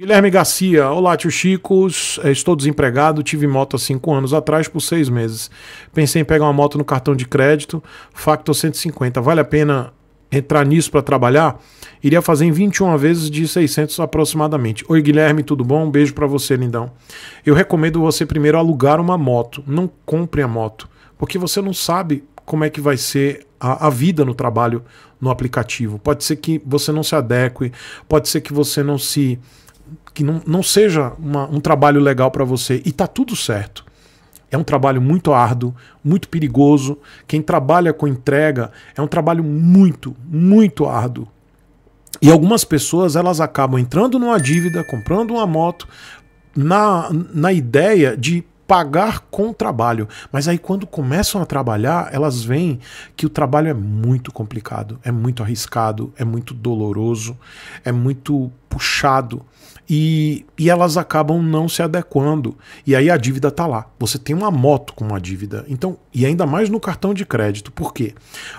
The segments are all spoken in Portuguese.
Guilherme Garcia, olá tio Chicos, é, estou desempregado, tive moto há 5 anos atrás por 6 meses. Pensei em pegar uma moto no cartão de crédito, Factor 150, vale a pena entrar nisso para trabalhar? Iria fazer em 21 vezes de 600 aproximadamente. Oi Guilherme, tudo bom? Um beijo para você, lindão. Eu recomendo você primeiro alugar uma moto, não compre a moto, porque você não sabe como é que vai ser a, a, vida no trabalho no aplicativo. Pode ser que você não se adeque, pode ser que você não se que não, não seja uma, um trabalho legal para você e tá tudo certo. É um trabalho muito árduo, muito perigoso. Quem trabalha com entrega é um trabalho muito, muito árduo. E algumas pessoas elas acabam entrando numa dívida, comprando uma moto, na, na ideia de pagar com trabalho. Mas aí quando começam a trabalhar, elas veem que o trabalho é muito complicado, é muito arriscado, é muito doloroso, é muito puxado. E, e elas acabam não se adequando. E aí a dívida tá lá. Você tem uma moto com uma dívida. Então, e ainda mais no cartão de crédito. Por quê?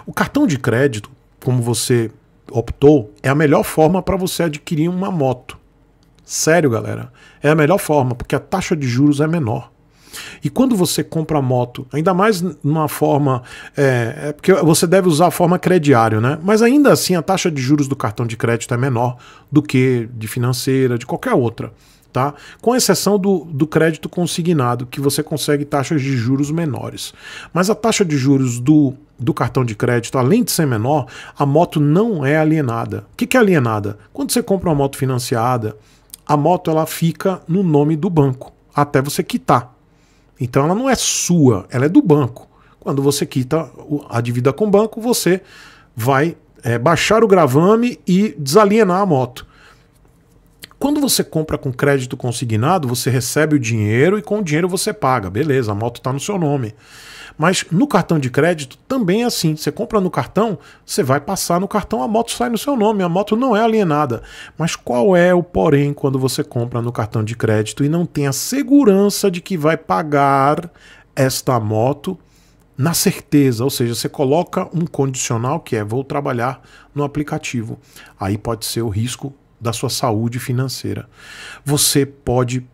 O cartão de crédito, como você optou, é a melhor forma para você adquirir uma moto. Sério, galera. É a melhor forma, porque a taxa de juros é menor. E quando você compra moto, ainda mais numa forma. É, é porque você deve usar a forma crediário, né? Mas ainda assim a taxa de juros do cartão de crédito é menor do que de financeira, de qualquer outra. Tá? Com exceção do, do crédito consignado, que você consegue taxas de juros menores. Mas a taxa de juros do do cartão de crédito, além de ser menor, a moto não é alienada. O que é alienada? Quando você compra uma moto financiada, a moto ela fica no nome do banco até você quitar. Então ela não é sua, ela é do banco. Quando você quita a dívida com o banco, você vai é, baixar o gravame e desalienar a moto. Quando você compra com crédito consignado, você recebe o dinheiro e com o dinheiro você paga. Beleza, a moto está no seu nome. Mas no cartão de crédito também é assim. Você compra no cartão, você vai passar no cartão, a moto sai no seu nome, a moto não é alienada. Mas qual é o porém quando você compra no cartão de crédito e não tem a segurança de que vai pagar esta moto? na certeza, ou seja, você coloca um condicional que é vou trabalhar no aplicativo. Aí pode ser o risco da sua saúde financeira. Você pode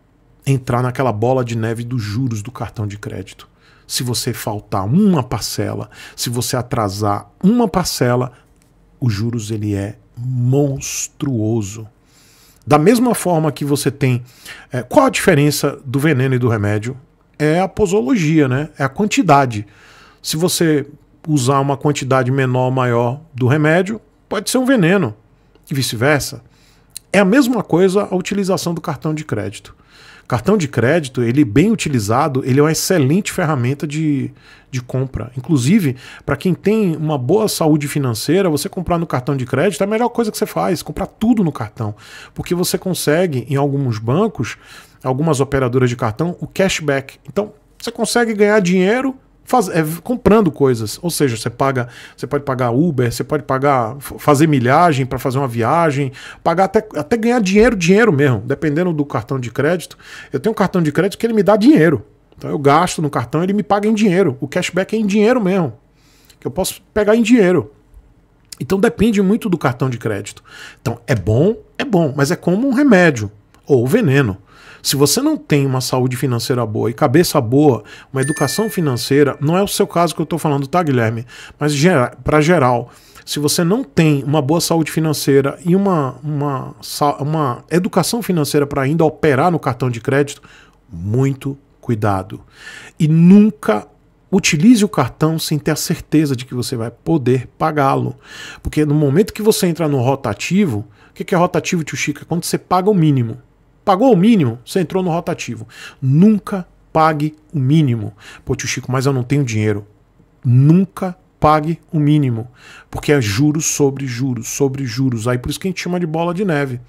entrar naquela bola de neve dos juros do cartão de crédito. Se você faltar uma parcela, se você atrasar uma parcela, os juros ele é monstruoso. Da mesma forma que você tem. É, qual a diferença do veneno e do remédio? É a posologia, né? É a quantidade. Se você usar uma quantidade menor ou maior do remédio, pode ser um veneno. E vice-versa. É a mesma coisa a utilização do cartão de crédito. Cartão de crédito, ele é bem utilizado, ele é uma excelente ferramenta de, de compra. Inclusive, para quem tem uma boa saúde financeira, você comprar no cartão de crédito é a melhor coisa que você faz, comprar tudo no cartão. Porque você consegue, em alguns bancos, algumas operadoras de cartão, o cashback. Então, você consegue ganhar dinheiro Faz, é, comprando coisas. Ou seja, você paga, você pode pagar Uber, você pode pagar fazer milhagem para fazer uma viagem, pagar até, até ganhar dinheiro, dinheiro mesmo, dependendo do cartão de crédito. Eu tenho um cartão de crédito que ele me dá dinheiro. Então eu gasto no cartão, ele me paga em dinheiro. O cashback é em dinheiro mesmo, que eu posso pegar em dinheiro. Então depende muito do cartão de crédito. Então é bom, é bom, mas é como um remédio ou veneno. Se você não tem uma saúde financeira boa e cabeça boa, uma educação financeira, não é o seu caso que eu estou falando, tá, Guilherme? Mas para geral, se você não tem uma boa saúde financeira e uma, uma, uma educação financeira para ainda operar no cartão de crédito, muito cuidado. E nunca utilize o cartão sem ter a certeza de que você vai poder pagá-lo. Porque no momento que você entra no rotativo, o que é rotativo, tio Chico? É quando você paga o mínimo. Pagou o mínimo, você entrou no rotativo. Nunca pague o mínimo. Pô, tio Chico, mas eu não tenho dinheiro. Nunca pague o mínimo. Porque é juros sobre juros, sobre juros. Aí por isso que a gente chama de bola de neve.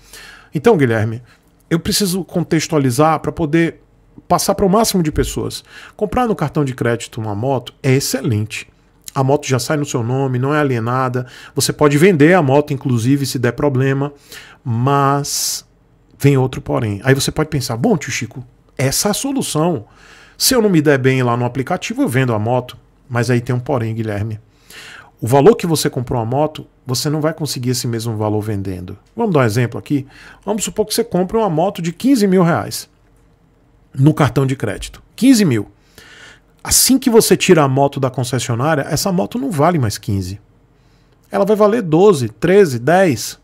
Então, Guilherme, eu preciso contextualizar para poder passar para o máximo de pessoas. Comprar no cartão de crédito uma moto é excelente. A moto já sai no seu nome, não é alienada. Você pode vender a moto, inclusive, se der problema. Mas Vem outro porém. Aí você pode pensar, bom, tio Chico, essa é a solução. Se eu não me der bem lá no aplicativo, eu vendo a moto. Mas aí tem um porém, Guilherme. O valor que você comprou a moto, você não vai conseguir esse mesmo valor vendendo. Vamos dar um exemplo aqui? Vamos supor que você compra uma moto de 15 mil reais no cartão de crédito. 15 mil. Assim que você tira a moto da concessionária, essa moto não vale mais 15. Ela vai valer 12, 13, 10.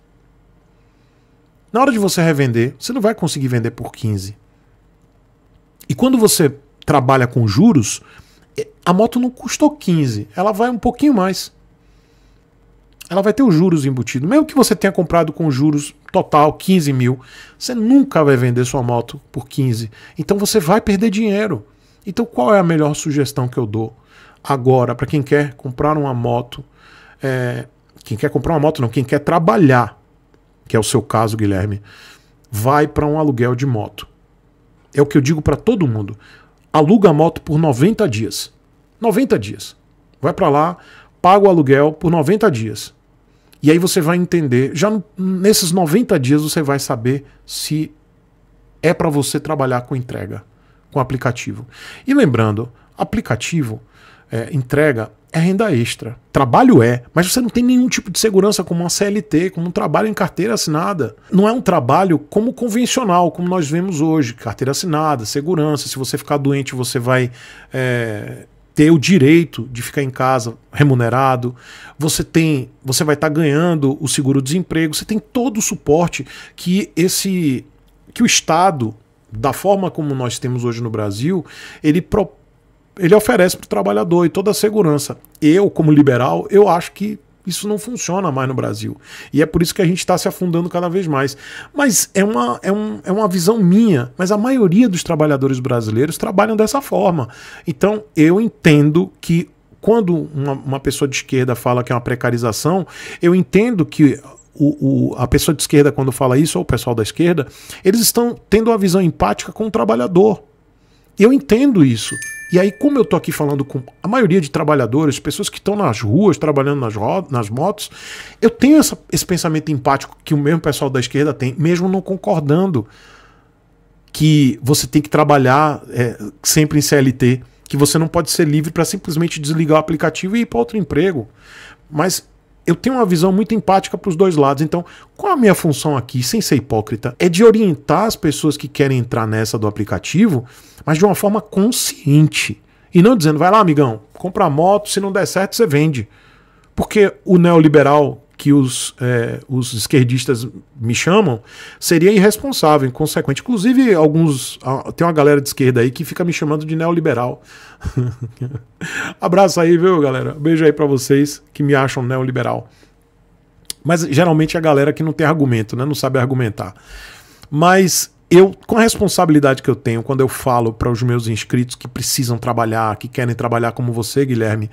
Na hora de você revender, você não vai conseguir vender por 15. E quando você trabalha com juros, é, a moto não custou 15, ela vai um pouquinho mais. Ela vai ter os juros embutidos. Mesmo que você tenha comprado com juros total 15 mil, você nunca vai vender sua moto por 15. Então você vai perder dinheiro. Então qual é a melhor sugestão que eu dou agora para quem quer comprar uma moto? É, quem quer comprar uma moto, não, quem quer trabalhar que é o seu caso, Guilherme, vai para um aluguel de moto. É o que eu digo para todo mundo. Aluga a moto por 90 dias. 90 dias. Vai para lá, paga o aluguel por 90 dias. E aí você vai entender, já nesses 90 dias você vai saber se é para você trabalhar com entrega, com aplicativo. E lembrando, aplicativo, é, entrega, é renda extra. Trabalho é, mas você não tem nenhum tipo de segurança como uma CLT, como um trabalho em carteira assinada. Não é um trabalho como convencional, como nós vemos hoje. Carteira assinada, segurança. Se você ficar doente, você vai é, ter o direito de ficar em casa remunerado. Você tem, você vai estar tá ganhando o seguro-desemprego. Você tem todo o suporte que esse, que o Estado, da forma como nós temos hoje no Brasil, ele propõe ele oferece para o trabalhador e toda a segurança. Eu, como liberal, eu acho que isso não funciona mais no Brasil. E é por isso que a gente está se afundando cada vez mais. Mas é uma, é, um, é uma visão minha, mas a maioria dos trabalhadores brasileiros trabalham dessa forma. Então eu entendo que quando uma, uma pessoa de esquerda fala que é uma precarização, eu entendo que o, o, a pessoa de esquerda, quando fala isso, ou o pessoal da esquerda, eles estão tendo uma visão empática com o trabalhador. Eu entendo isso. E aí, como eu tô aqui falando com a maioria de trabalhadores, pessoas que estão nas ruas, trabalhando nas, nas motos, eu tenho essa, esse pensamento empático que o mesmo pessoal da esquerda tem, mesmo não concordando que você tem que trabalhar é, sempre em CLT, que você não pode ser livre para simplesmente desligar o aplicativo e ir para outro emprego. Mas eu tenho uma visão muito empática para os dois lados. Então, qual a minha função aqui, sem ser hipócrita, é de orientar as pessoas que querem entrar nessa do aplicativo, mas de uma forma consciente. E não dizendo, vai lá, amigão, compra moto, se não der certo, você vende. Porque o neoliberal que os, é, os esquerdistas me chamam seria irresponsável, inconsequente. Inclusive, alguns. Tem uma galera de esquerda aí que fica me chamando de neoliberal. Abraço aí, viu, galera? Beijo aí para vocês que me acham neoliberal. Mas geralmente é a galera que não tem argumento, né? Não sabe argumentar. Mas eu, com a responsabilidade que eu tenho, quando eu falo para os meus inscritos que precisam trabalhar, que querem trabalhar como você, Guilherme,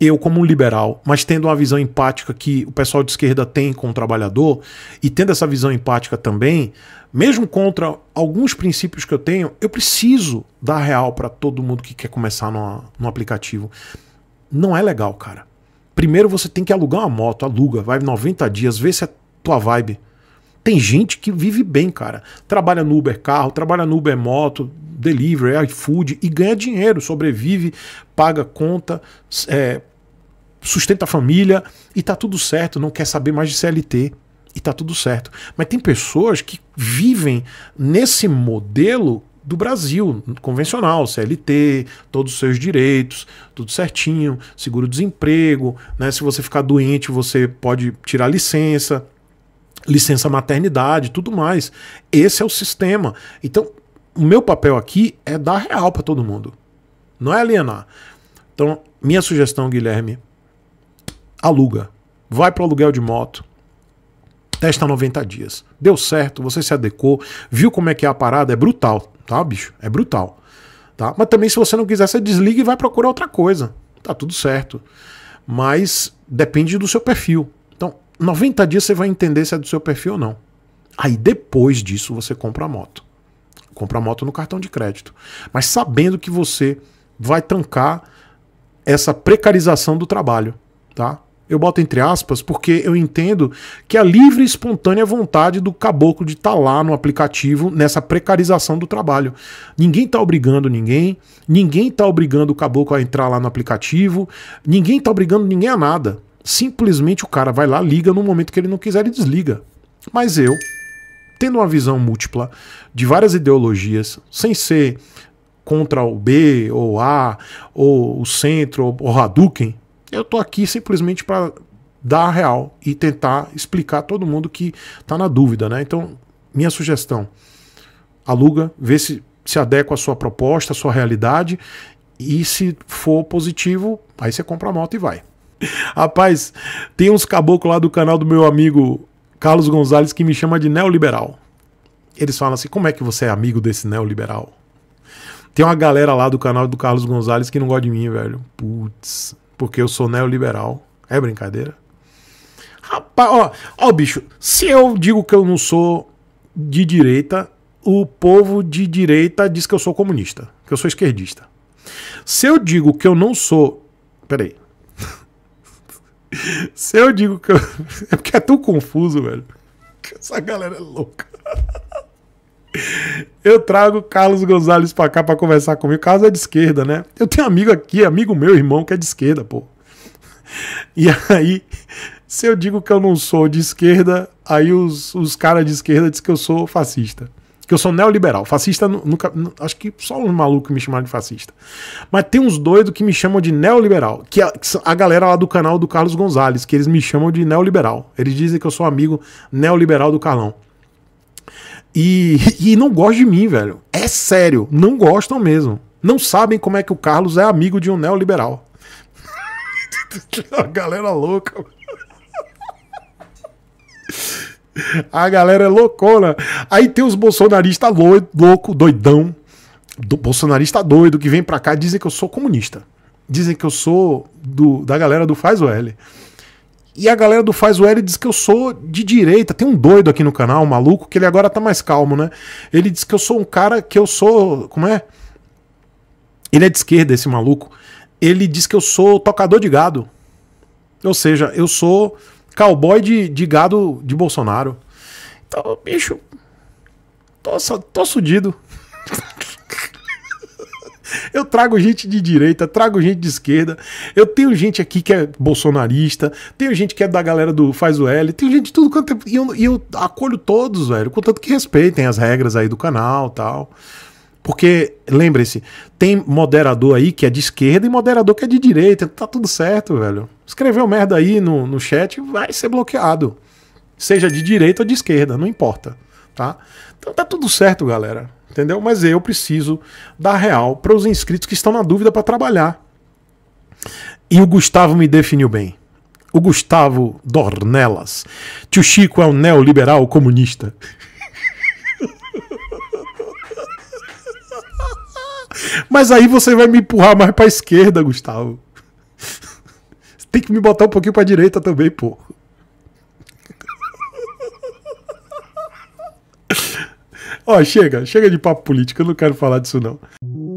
eu, como um liberal, mas tendo uma visão empática que o pessoal de esquerda tem com o trabalhador, e tendo essa visão empática também, mesmo contra alguns princípios que eu tenho, eu preciso dar real para todo mundo que quer começar no, no aplicativo. Não é legal, cara. Primeiro você tem que alugar uma moto, aluga, vai 90 dias, vê se é tua vibe. Tem gente que vive bem, cara. Trabalha no Uber carro, trabalha no Uber moto, delivery, é iFood e ganha dinheiro, sobrevive, paga conta, é, sustenta a família e tá tudo certo, não quer saber mais de CLT e tá tudo certo. Mas tem pessoas que vivem nesse modelo do Brasil convencional, CLT, todos os seus direitos, tudo certinho, seguro-desemprego, né? Se você ficar doente, você pode tirar licença, licença maternidade, tudo mais. Esse é o sistema. Então, o meu papel aqui é dar real para todo mundo. Não é alienar. Então, minha sugestão, Guilherme, aluga. Vai para o aluguel de moto. Testa 90 dias. Deu certo, você se adequou, viu como é que é a parada, é brutal, tá, bicho? É brutal. Tá? Mas também se você não quiser, você desliga e vai procurar outra coisa. Tá tudo certo. Mas depende do seu perfil. Então, 90 dias você vai entender se é do seu perfil ou não. Aí depois disso você compra a moto compra a moto no cartão de crédito. Mas sabendo que você vai trancar essa precarização do trabalho, tá? Eu boto entre aspas porque eu entendo que a livre e espontânea vontade do caboclo de estar tá lá no aplicativo nessa precarização do trabalho. Ninguém está obrigando ninguém, ninguém está obrigando o caboclo a entrar lá no aplicativo, ninguém está obrigando ninguém a nada. Simplesmente o cara vai lá, liga no momento que ele não quiser e desliga. Mas eu, tendo uma visão múltipla de várias ideologias, sem ser contra o B ou A ou o centro ou o Hadouken, eu tô aqui simplesmente para dar a real e tentar explicar a todo mundo que tá na dúvida, né? Então, minha sugestão, aluga, vê se se adequa à sua proposta, à sua realidade e se for positivo, aí você compra a moto e vai. Rapaz, tem uns caboclos lá do canal do meu amigo Carlos Gonzalez que me chama de neoliberal. Eles falam assim: como é que você é amigo desse neoliberal? Tem uma galera lá do canal do Carlos Gonzalez que não gosta de mim, velho. Putz, porque eu sou neoliberal. É brincadeira? Rapaz, ó, ó, bicho, se eu digo que eu não sou de direita, o povo de direita diz que eu sou comunista, que eu sou esquerdista. Se eu digo que eu não sou. Peraí, se eu digo que eu... É porque é tão confuso, velho. Essa galera é louca. Eu trago Carlos Gonzalez pra cá pra conversar comigo. Carlos é de esquerda, né? Eu tenho amigo aqui, amigo meu, irmão, que é de esquerda, pô. E aí, se eu digo que eu não sou de esquerda, aí os, os caras de esquerda dizem que eu sou fascista que eu sou neoliberal. Fascista, nunca, acho que só um maluco me chamaram de fascista. Mas tem uns doidos que me chamam de neoliberal, que a, que a galera lá do canal do Carlos Gonzalez, que eles me chamam de neoliberal. Eles dizem que eu sou amigo neoliberal do Carlão. E, e não gostam de mim, velho. É sério, não gostam mesmo. Não sabem como é que o Carlos é amigo de um neoliberal. a galera louca, velho. A galera é loucona. Aí tem os bolsonaristas louco, doidão. Do, bolsonarista doido que vem pra cá dizem que eu sou comunista. Dizem que eu sou do, da galera do Faz o L. E a galera do Faz o L diz que eu sou de direita. Tem um doido aqui no canal, um maluco, que ele agora tá mais calmo, né? Ele diz que eu sou um cara que eu sou. Como é? Ele é de esquerda, esse maluco. Ele diz que eu sou tocador de gado. Ou seja, eu sou cowboy de, de gado de Bolsonaro. Então, bicho, tô, tô sudido. Eu trago gente de direita, trago gente de esquerda. Eu tenho gente aqui que é bolsonarista, tenho gente que é da galera do Faz o L, tenho gente de tudo quanto é. E eu, eu acolho todos, velho. Contanto que respeitem as regras aí do canal tal. Porque, lembre-se, tem moderador aí que é de esquerda e moderador que é de direita. Tá tudo certo, velho. Escreveu merda aí no, no chat, vai ser bloqueado. Seja de direita ou de esquerda, não importa. Tá? Então tá tudo certo, galera. Entendeu? Mas eu preciso dar real para os inscritos que estão na dúvida para trabalhar. E o Gustavo me definiu bem o Gustavo Dornelas. Tio Chico é um neoliberal comunista. Mas aí você vai me empurrar mais pra esquerda, Gustavo. Você tem que me botar um pouquinho pra direita também, pô. Ó, chega, chega de papo político, eu não quero falar disso não.